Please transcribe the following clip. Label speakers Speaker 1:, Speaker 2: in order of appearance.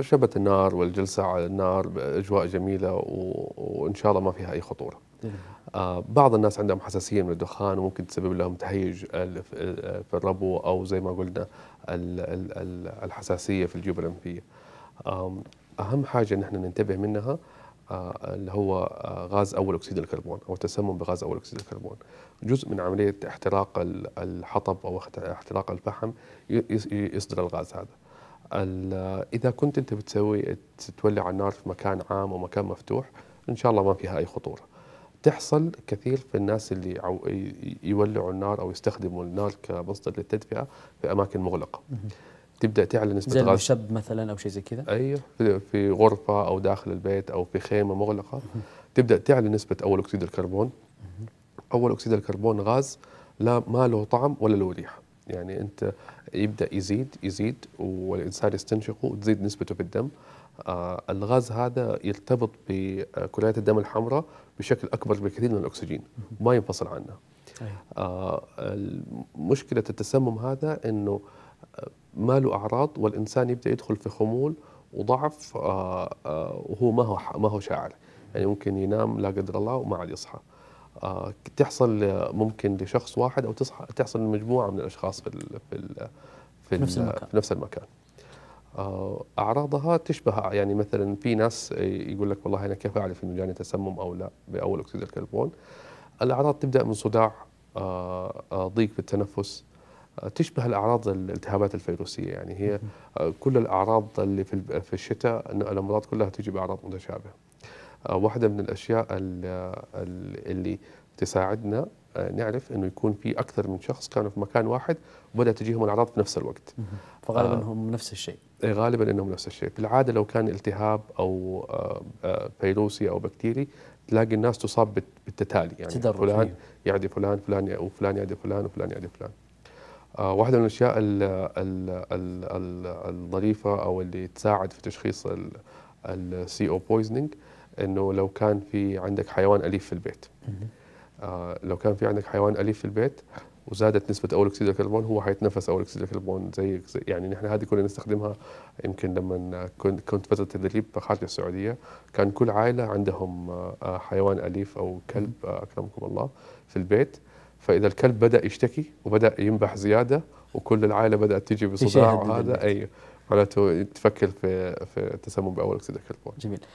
Speaker 1: شبت النار والجلسة على النار بأجواء جميلة وإن شاء الله ما فيها أي خطورة نعم. آه، بعض الناس عندهم حساسية من الدخان وممكن تسبب لهم تهيج في الربو أو زي ما قلنا الحساسية في الجيوب الأنفية أهم حاجة نحن ننتبه منها آه، اللي هو آه، غاز اول اكسيد الكربون او التسمم بغاز اول اكسيد الكربون جزء من عمليه احتراق الحطب او احتراق الفحم يصدر الغاز هذا اذا كنت انت بتسوي تولع النار في مكان عام ومكان مفتوح ان شاء الله ما فيها اي خطوره تحصل كثير في الناس اللي يولعوا النار او يستخدموا النار كمصدر للتدفئه في اماكن مغلقه تبدا تعلن نسبه زي غاز شب مثلا او شيء زي كذا ايوه في غرفه او داخل البيت او في خيمه مغلقه تبدا تعلن نسبه اول اكسيد الكربون اول اكسيد الكربون غاز لا ما له طعم ولا له ريحه يعني انت يبدا يزيد يزيد والانسان يستنشقه وتزيد نسبته في الدم آه الغاز هذا يرتبط بكليات الدم الحمراء بشكل اكبر بكثير من الاكسجين ما ينفصل عنها آه مشكله التسمم هذا انه آه، ما له اعراض والانسان يبدا يدخل في خمول وضعف آه آه وهو ما هو ما هو شاعر يعني ممكن ينام لا قدر الله وما عاد يصحى آه، تحصل ممكن لشخص واحد او تحصل لمجموعه من الاشخاص في ال في, ال في, نفس المكان. في نفس المكان آه، اعراضها تشبه يعني مثلا في ناس يقول لك والله انا كيف اعرف انه جاني تسمم او لا باول اكسيد الكربون الاعراض تبدا من صداع آه، ضيق في التنفس تشبه الاعراض الالتهابات الفيروسيه يعني هي كل الاعراض اللي في الشتاء الامراض كلها تجي باعراض متشابهه واحدة من الأشياء اللي تساعدنا آه، نعرف انه يكون في اكثر من شخص كانوا في مكان واحد وبدات تجيهم الاعراض في نفس الوقت فغالبا آه هم نفس الشيء إيه، غالبا انهم نفس الشيء بالعاده لو كان التهاب او آه, آه، فيروسي او بكتيري تلاقي الناس تصاب بالتتالي يعني تدرج فلان إيه. يعدي فلان فلان وفلان يعدي فلان وفلان يعدي فلان آه واحدة من الأشياء الظريفة أو اللي تساعد في تشخيص السي او بويزنينج انه لو كان في عندك حيوان اليف في البيت آه لو كان في عندك حيوان اليف في البيت وزادت نسبه اول اكسيد الكربون هو حيتنفس اول اكسيد الكربون زي يعني نحن هذه كنا نستخدمها يمكن لما كنت كنت فتره تدريب خارج السعوديه كان كل عائله عندهم آه، حيوان اليف او كلب آه، اكرمكم الله في البيت فاذا الكلب بدا يشتكي وبدا ينبح زياده وكل العائله بدات تجي بصداع وهذا اي معناته تفكر في في التسمم باول اكسيد الكربون جميل